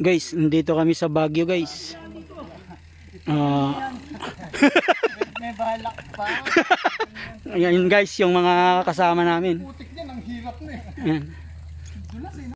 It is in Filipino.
Guys, nandito kami sa Baguio guys. Uh, may balak pa. Ayan guys, yung mga kasama namin. Putik niyan, ang hirap na eh.